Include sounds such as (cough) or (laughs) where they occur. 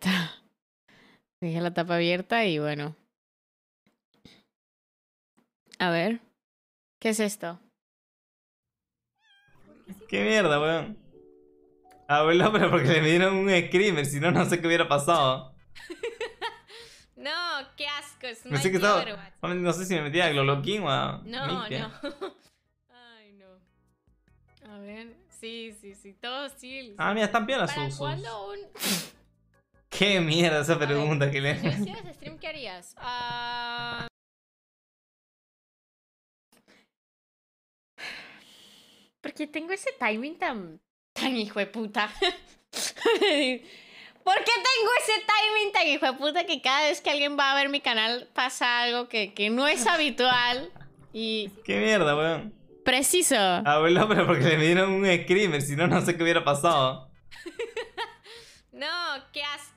deja (laughs) Dejé la tapa abierta y bueno. A ver. ¿Qué es esto? ¿Qué mierda, weón? Abuelo, pero porque le dieron un screamer, si no, no sé qué hubiera pasado. (laughs) no, qué asco, es no sé No sé si me metía a Gloloquín o a. No, no. (laughs) Ay, no. A ver. Sí, sí, sí, todos sí. Ah, mira, están bien las ¿Para ¿Cuándo un.? Qué mierda esa pregunta que le. Si hicieras stream, ¿qué harías? ¿Por ah, Porque tengo ese timing tan. tan hijo de puta. (laughs) ¿Por qué tengo ese timing tan hijo de puta que cada vez que alguien va a ver mi canal pasa algo que, que no es habitual? Y. ¡Qué mierda, weón! Preciso. weón, ah, pero porque le dieron un screamer, si no, no sé qué hubiera pasado. (laughs) no, qué asco.